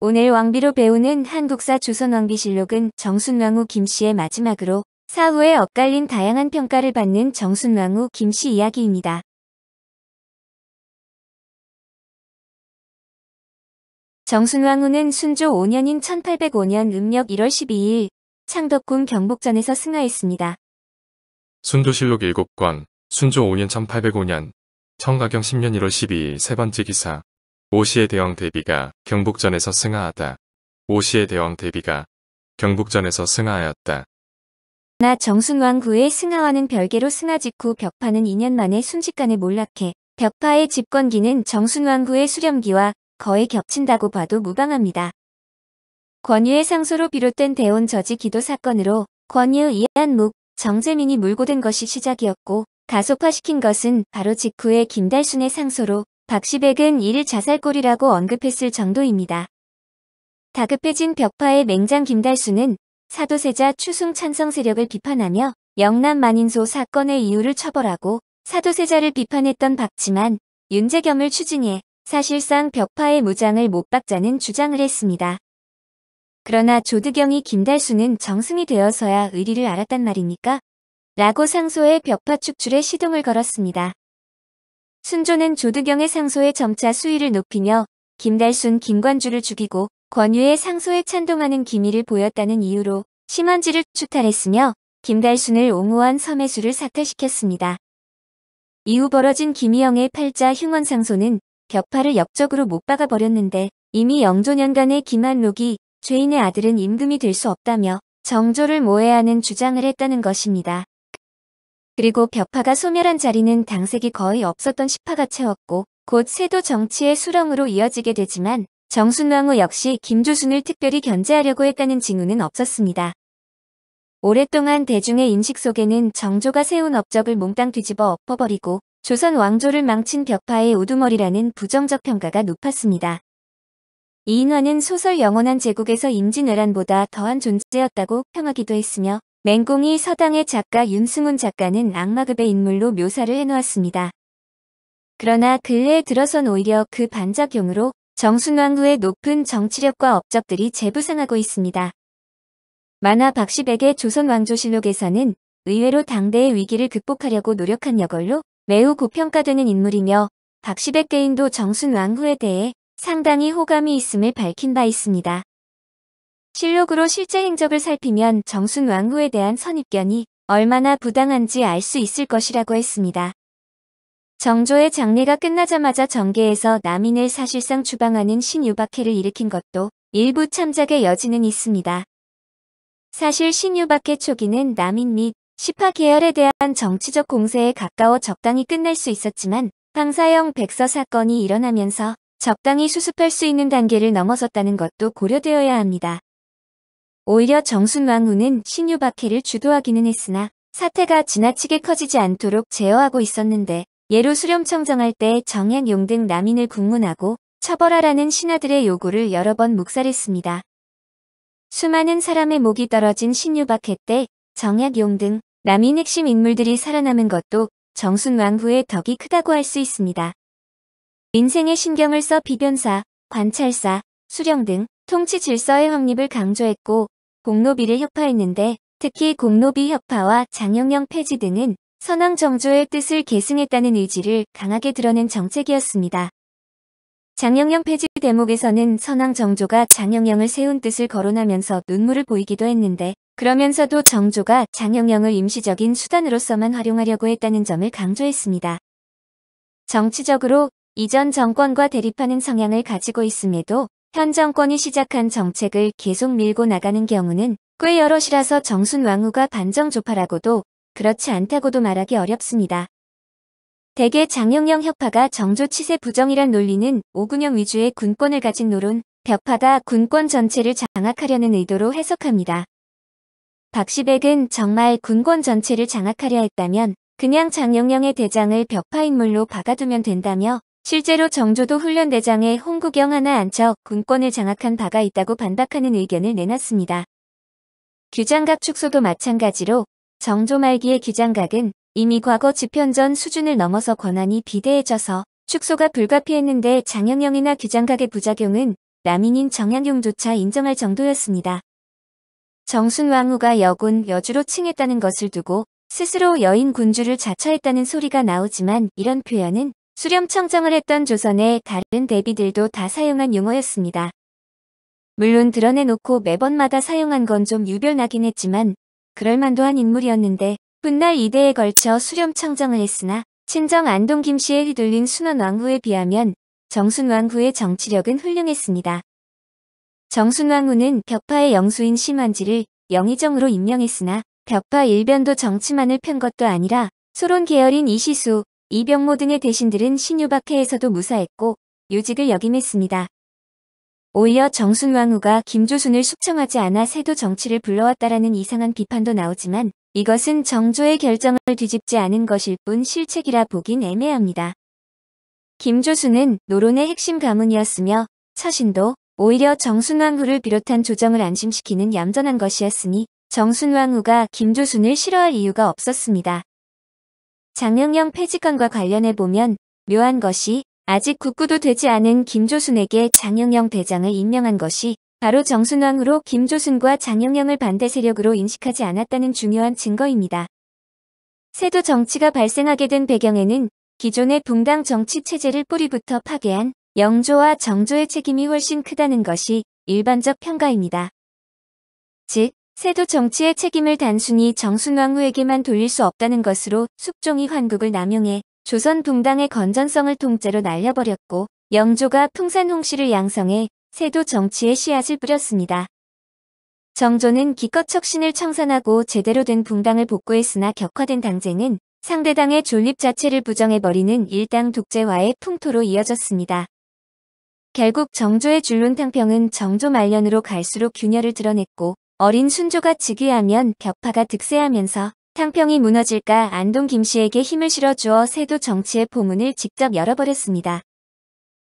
오늘 왕비로 배우는 한국사 조선왕비실록은 정순왕후 김씨의 마지막으로 사후에 엇갈린 다양한 평가를 받는 정순왕후 김씨 이야기입니다. 정순왕후는 순조 5년인 1805년 음력 1월 12일 창덕궁 경복전에서 승하했습니다. 순조실록 7권, 순조 5년 1805년, 청가경 10년 1월 12일 세 번째 기사 오시의 대왕 대비가 경북전에서 승하하다. 오시의 대왕 대비가 경북전에서 승하하였다. 나 정순왕후의 승하와는 별개로 승하 직후 벽파는 2년 만에 순식간에 몰락해 벽파의 집권기는 정순왕후의 수렴기와 거의 겹친다고 봐도 무방합니다. 권유의 상소로 비롯된 대온 저지 기도 사건으로 권유 이한묵, 정재민이 물고된 것이 시작이었고 가속화시킨 것은 바로 직후의 김달순의 상소로 박시백은 이를 자살골이라고 언급했을 정도입니다. 다급해진 벽파의 맹장 김달수는 사도세자 추승 찬성 세력을 비판하며 영남 만인소 사건의 이유를 처벌하고 사도세자를 비판했던 박지만 윤재겸을 추진해 사실상 벽파의 무장을 못 박자는 주장을 했습니다. 그러나 조드경이 김달수는 정승이 되어서야 의리를 알았단 말입니까? 라고 상소의 벽파 축출에 시동을 걸었습니다. 순조는 조두경의 상소에 점차 수위를 높이며 김달순 김관주를 죽이고 권유의 상소에 찬동하는 기미를 보였다는 이유로 심한지를 추탈했으며 김달순을 옹호한 섬매수를 사퇴시켰습니다. 이후 벌어진 김희영의 팔자 흉원 상소는 벽파를 역적으로 못 박아버렸는데 이미 영조년간의 김한록이 죄인의 아들은 임금이 될 수 없다며 정조를 모해하는 주장을 했다는 것입니다. 그리고 벽파가 소멸한 자리는 당색이 거의 없었던 시파가 채웠고 곧 세도 정치의 수렁으로 이어지게 되지만 정순왕후 역시 김조순을 특별히 견제하려고 했다는 징후는 없었습니다. 오랫동안 대중의 인식 속에는 정조가 세운 업적을 몽땅 뒤집어 엎어버리고 조선 왕조를 망친 벽파의 우두머리라는 부정적 평가가 높았습니다. 이인화는 소설 영원한 제국에서 임진왜란보다 더한 존재였다고 평하기도 했으며 맹공이 서당의 작가 윤승훈 작가는 악마급의 인물로 묘사를 해놓았습니다. 그러나 근래에 들어선 오히려 그 반작용으로 정순왕후의 높은 정치력과 업적들이 재부상하고 있습니다. 만화 박시백의 조선왕조실록에서는 의외로 당대의 위기를 극복하려고 노력한 여걸로 매우 고평가되는 인물이며 박시백 개인도 정순왕후에 대해 상당히 호감이 있음을 밝힌 바 있습니다. 실록으로 실제 행적을 살피면 정순 왕후에 대한 선입견이 얼마나 부당한지 알 수 있을 것이라고 했습니다. 정조의 장례가 끝나자마자 정계에서 남인을 사실상 추방하는 신유박해를 일으킨 것도 일부 참작의 여지는 있습니다. 사실 신유박해 초기는 남인 및 시파 계열에 대한 정치적 공세에 가까워 적당히 끝날 수 있었지만 황사형 백서 사건이 일어나면서 적당히 수습할 수 있는 단계를 넘어섰다는 것도 고려되어야 합니다. 오히려 정순왕후는 신유박해를 주도하기는 했으나 사태가 지나치게 커지지 않도록 제어하고 있었는데 예로 수렴청정할 때 정현용 등 남인을 국문하고 처벌하라는 신하들의 요구를 여러 번 묵살했습니다. 수많은 사람의 목이 떨어진 신유박해 때 정약용 등 남인 핵심 인물들이 살아남은 것도 정순왕후의 덕이 크다고 할 수 있습니다. 인생의 신경을 써 비변사, 관찰사, 수령 등 통치 질서의 확립을 강조했고 공노비를 협파했는데 특히 공노비 협파와 장영영 폐지 등은 선왕 정조의 뜻을 계승했다는 의지를 강하게 드러낸 정책이었습니다. 장영영 폐지 대목에서는 선왕 정조가 장영영을 세운 뜻을 거론하면서 눈물을 보이기도 했는데 그러면서도 정조가 장영영을 임시적인 수단으로서만 활용하려고 했다는 점을 강조했습니다. 정치적으로 이전 정권과 대립하는 성향을 가지고 있음에도 현 정권이 시작한 정책을 계속 밀고 나가는 경우는 꽤 여럿이라서 정순 왕후가 반정조파라고도 그렇지 않다고도 말하기 어렵습니다. 대개 장영영 협파가 정조 치세 부정이란 논리는 오군영 위주의 군권을 가진 노론, 벽파가 군권 전체를 장악하려는 의도로 해석합니다. 박시백은 정말 군권 전체를 장악하려 했다면 그냥 장영영의 대장을 벽파 인물로 박아두면 된다며 실제로 정조도 훈련대장에 홍구경 하나 앉혀 군권을 장악한 바가 있다고 반박하는 의견을 내놨습니다. 규장각 축소도 마찬가지로 정조 말기의 규장각은 이미 과거 집현전 수준을 넘어서 권한이 비대해져서 축소가 불가피했는데 장영영이나 규장각의 부작용은 남인인 정양용조차 인정할 정도였습니다. 정순 왕후가 여군 여주로 칭했다는 것을 두고 스스로 여인 군주를 자처했다는 소리가 나오지만 이런 표현은 수렴청정을 했던 조선의 다른 대비들도 다 사용한 용어였습니다. 물론 드러내놓고 매번마다 사용한 건 좀 유별나긴 했지만 그럴만도한 인물이었는데 훗날 이대에 걸쳐 수렴청정을 했으나 친정 안동 김씨에 휘둘린 순원 왕후에 비하면 정순 왕후의 정치력은 훌륭했습니다. 정순 왕후는 벽파의 영수인 심환지를 영의정으로 임명했으나 벽파 일변도 정치만을 편 것도 아니라 소론 계열인 이시수, 이병모 등의 대신들은 신유박해에서도 무사했고 요직을 역임했습니다. 오히려 정순왕후가 김조순을 숙청하지 않아 세도 정치를 불러왔다라는 이상한 비판도 나오지만 이것은 정조의 결정을 뒤집지 않은 것일 뿐 실책이라 보긴 애매합니다. 김조순은 노론의 핵심 가문이었으며 처신도 오히려 정순왕후를 비롯한 조정을 안심시키는 얌전한 것이었으니 정순왕후가 김조순을 싫어할 이유가 없었습니다. 장영영 폐지건과 관련해 보면 묘한 것이 아직 국구도 되지 않은 김조순에게 장영영 대장을 임명한 것이 바로 정순왕으로 김조순과 장영영을 반대 세력으로 인식하지 않았다는 중요한 증거입니다. 세도 정치가 발생하게 된 배경에는 기존의 붕당 정치 체제를 뿌리부터 파괴한 영조와 정조의 책임이 훨씬 크다는 것이 일반적 평가입니다. 즉, 세도 정치의 책임을 단순히 정순왕후에게만 돌릴 수 없다는 것으로 숙종이 환국을 남용해 조선 붕당의 건전성을 통째로 날려버렸고 영조가 풍산홍씨를 양성해 세도 정치의 씨앗을 뿌렸습니다. 정조는 기껏 척신을 청산하고 제대로 된 붕당을 복구했으나 격화된 당쟁은 상대당의 존립 자체를 부정해버리는 일당 독재와의 풍토로 이어졌습니다. 결국 정조의 줄론탕평은 정조 말년으로 갈수록 균열을 드러냈고 어린 순조가 즉위하면 격파가 득세하면서 탕평이 무너질까 안동 김씨에게 힘을 실어주어 세도 정치의 포문을 직접 열어버렸습니다.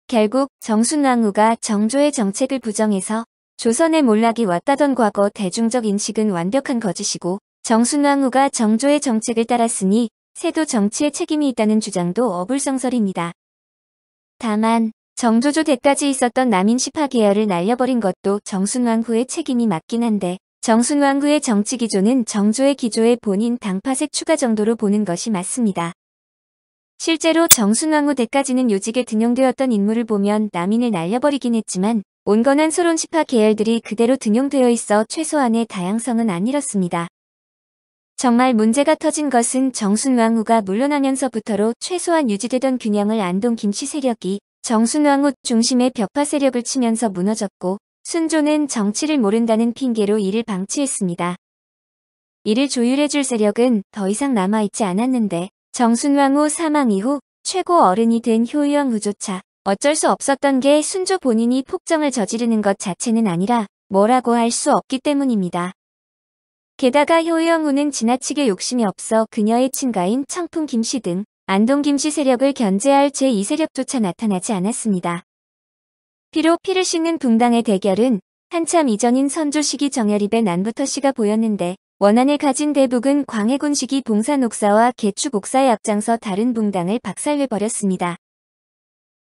결국 정순왕후가 정조의 정책을 부정해서 조선의 몰락이 왔다던 과거 대중적 인식은 완벽한 거짓이고 정순왕후가 정조의 정책을 따랐으니 세도 정치의 책임이 있다는 주장도 어불성설입니다. 다만 정조조 대까지 있었던 남인시 파계열을 날려버린 것도 정순왕후의 책임이 맞긴 한데 정순왕후의 정치 기조는 정조의 기조의 본인 당파색 추가 정도로 보는 것이 맞습니다. 실제로 정순왕후 대까지는 요직에 등용되었던 인물을 보면 남인을 날려버리긴 했지만 온건한 소론시파 계열들이 그대로 등용되어 있어 최소한의 다양성은 안 잃었습니다. 정말 문제가 터진 것은 정순왕후가 물러나면서부터로 최소한 유지되던 균형을 안동 김씨 세력이 정순왕 후 중심의 벽파 세력을 치면서 무너졌고 순조는 정치를 모른다는 핑계로 이를 방치했습니다. 이를 조율해줄 세력은 더 이상 남아있지 않았는데 정순왕 후 사망 이후 최고 어른이 된효왕 후조차 어쩔 수 없었던 게 순조 본인이 폭정을 저지르는 것 자체는 아니라 뭐라고 할 수 없기 때문입니다. 게다가 효왕후는 지나치게 욕심이 없어 그녀의 친가인 청풍 김씨 등 안동 김씨 세력을 견제할 제2세력조차 나타나지 않았습니다. 비록 피를 씻는 붕당의 대결은 한참 이전인 선조 시기 정열입의 난부터 씨가 보였는데 원한을 가진 대북은 광해군 시기 봉산옥사와 개축옥사의 앞장서 다른 붕당을 박살내버렸습니다.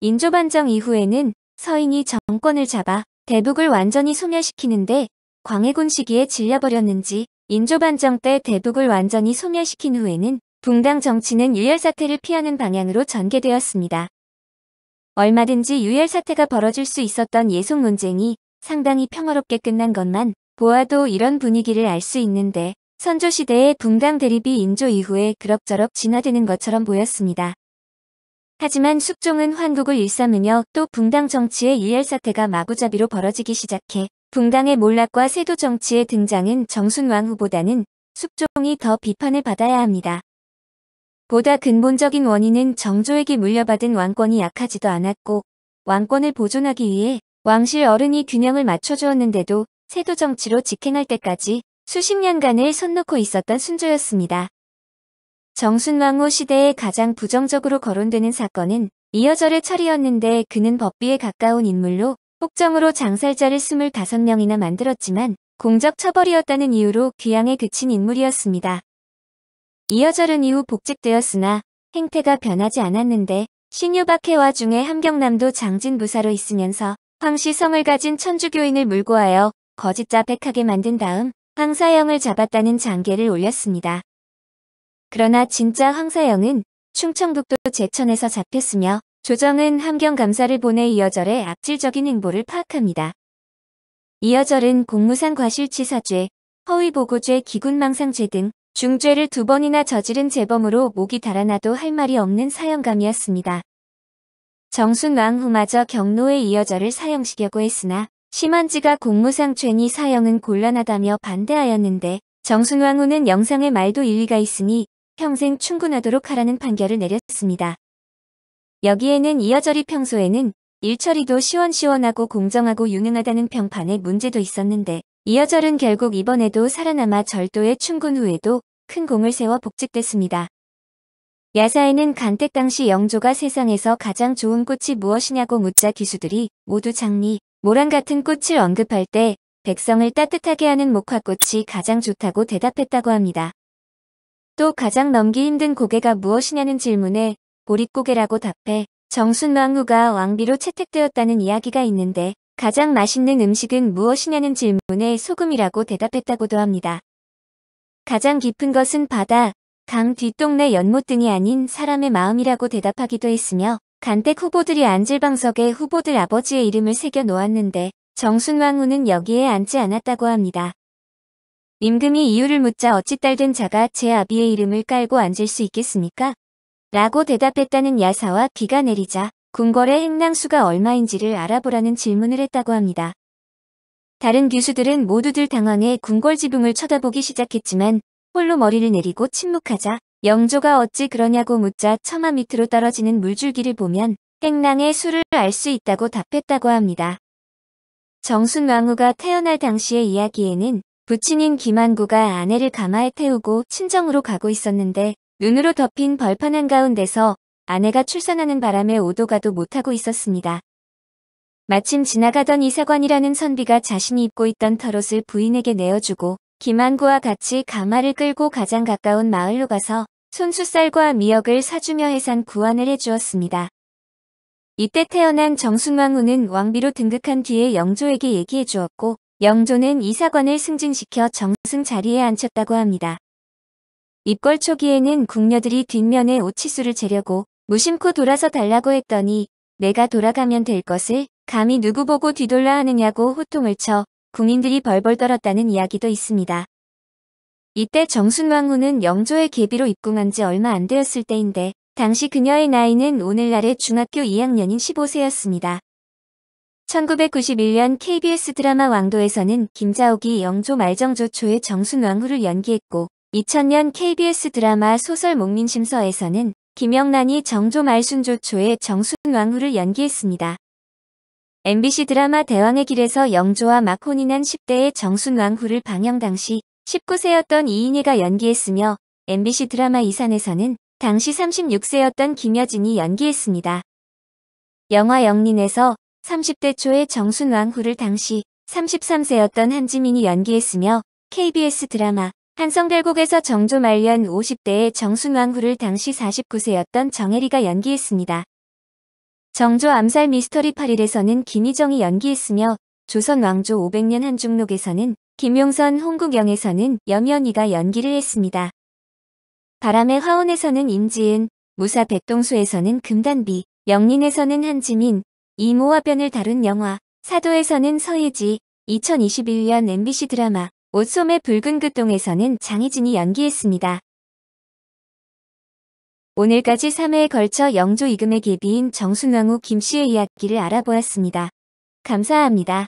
인조반정 이후에는 서인이 정권을 잡아 대북을 완전히 소멸시키는데 광해군 시기에 질려버렸는지 인조반정 때 대북을 완전히 소멸시킨 후에는 붕당 정치는 유혈 사태를 피하는 방향으로 전개되었습니다. 얼마든지 유혈 사태가 벌어질 수 있었던 예송 논쟁이 상당히 평화롭게 끝난 것만 보아도 이런 분위기를 알 수 있는데 선조시대의 붕당 대립이 인조 이후에 그럭저럭 진화되는 것처럼 보였습니다. 하지만 숙종은 환국을 일삼으며 또 붕당 정치의 유혈 사태가 마구잡이로 벌어지기 시작해 붕당의 몰락과 세도 정치의 등장은 정순왕후보다는 숙종이 더 비판을 받아야 합니다. 보다 근본적인 원인은 정조에게 물려받은 왕권이 약하지도 않았고 왕권을 보존하기 위해 왕실 어른이 균형을 맞춰주었는데도 세도 정치로 직행할 때까지 수십 년간을 손 놓고 있었던 순조였습니다. 정순왕후 시대에 가장 부정적으로 거론되는 사건은 이여절의 철이었는데 그는 법비에 가까운 인물로 폭정으로 장살자를 25명이나 만들었지만 공적 처벌이었다는 이유로 귀양에 그친 인물이었습니다. 이어절은 이후 복직되었으나 행태가 변하지 않았는데 신유박해와 중에 함경남도 장진부사로 있으면서 황시성을 가진 천주교인을 물고하여 거짓자 백하게 만든 다음 황사영을 잡았다는 장계를 올렸습니다. 그러나 진짜 황사영은 충청북도 제천에서 잡혔으며 조정은 함경감사를 보내 이어절의 악질적인 행보를 파악합니다. 이어절은 공무상 과실치사죄, 허위보고죄, 기군망상죄 등 중죄를 두 번이나 저지른 재범으로 목이 달아나도 할 말이 없는 사형감이었습니다. 정순 왕후마저 경로에 이어 저를 사형시켜고 했으나 심한지가 공무상 죄니 사형은 곤란하다며 반대하였는데 정순 왕후는 영상의 말도 일리가 있으니 평생 충분하도록 하라는 판결을 내렸습니다. 여기에는 이어절이 평소에는 일처리도 시원시원하고 공정하고 유능하다는 평판의 문제도 있었는데 이어절은 결국 이번에도 살아남아 절도의 충군 후에도 큰 공을 세워 복직됐습니다. 야사에는 간택 당시 영조가 세상에서 가장 좋은 꽃이 무엇이냐고 묻자 기수들이 모두 장리, 모란 같은 꽃을 언급할 때 백성을 따뜻하게 하는 목화꽃이 가장 좋다고 대답했다고 합니다. 또 가장 넘기 힘든 고개가 무엇이냐는 질문에 보릿고개라고 답해 정순 왕후가 왕비로 채택되었다는 이야기가 있는데 가장 맛있는 음식은 무엇이냐는 질문에 소금이라고 대답했다고도 합니다. 가장 깊은 것은 바다, 강 뒷동네 연못 등이 아닌 사람의 마음이라고 대답하기도 했으며 간택 후보들이 앉을 방석에 후보들 아버지의 이름을 새겨 놓았는데 정순왕후는 여기에 앉지 않았다고 합니다. 임금이 이유를 묻자 어찌 딸 된 자가 제 아비의 이름을 깔고 앉을 수 있겠습니까? 라고 대답했다는 야사와 비가 내리자 궁궐의 행랑수가 얼마인지를 알아보라는 질문을 했다고 합니다. 다른 교수들은 모두들 당황해 궁궐지붕을 쳐다보기 시작했지만 홀로 머리를 내리고 침묵하자 영조가 어찌 그러냐고 묻자 처마 밑으로 떨어지는 물줄기를 보면 행랑의 수를 알 수 있다고 답했다고 합니다. 정순 왕후가 태어날 당시의 이야기에는 부친인 김한구가 아내를 가마에 태우고 친정으로 가고 있었는데 눈으로 덮인 벌판 한가운데서 아내가 출산하는 바람에 오도가도 못하고 있었습니다. 마침 지나가던 이사관이라는 선비가 자신이 입고 있던 털옷을 부인에게 내어주고 김한구와 같이 가마를 끌고 가장 가까운 마을로 가서 손수쌀과 미역을 사주며 해산 구안을 해주었습니다. 이때 태어난 정순왕후는 왕비로 등극한 뒤에 영조에게 얘기해 주었고 영조는 이사관을 승진시켜 정승 자리에 앉혔다고 합니다. 입궐 초기에는 궁녀들이 뒷면에 오치수를 재려고 무심코 돌아서 달라고 했더니 내가 돌아가면 될 것을 감히 누구 보고 뒤돌라 하느냐고 호통을 쳐 국민들이 벌벌 떨었다는 이야기도 있습니다. 이때 정순왕후는 영조의 계비로 입궁한 지 얼마 안 되었을 때인데 당시 그녀의 나이는 오늘날의 중학교 2학년인 15세였습니다. 1991년 KBS 드라마 왕도에서는 김자옥이 영조 말정조초의 정순왕후를 연기했고 2000년 KBS 드라마 소설 목민심서에서는 김영란이 정조 말순조초의 정순왕후를 연기했습니다. MBC 드라마 대왕의 길에서 영조와 막 혼인한 10대의 정순왕후를 방영 당시 19세였던 이인희가 연기했으며 MBC 드라마 이산에서는 당시 36세였던 김여진이 연기했습니다. 영화 영린에서 30대 초의 정순왕후를 당시 33세였던 한지민이 연기했으며 KBS 드라마 한성별곡에서 정조 말년 50대의 정순왕후를 당시 49세였던 정혜리가 연기했습니다. 정조 암살 미스터리 8일에서는 김희정이 연기했으며 조선 왕조 500년 한중록에서는 김용선 홍국영에서는 염연이가 연기를 했습니다. 바람의 화원에서는 임지은, 무사 백동수에서는 금단비, 영린에서는 한지민, 이모와변을 다룬 영화, 사도에서는 서예지, 2021년 MBC 드라마 옷소매 붉은 그동에서는 장희진이 연기했습니다. 오늘까지 3회에 걸쳐 영조 이금의 개비인 정순왕후 김씨의 이야기를 알아보았습니다. 감사합니다.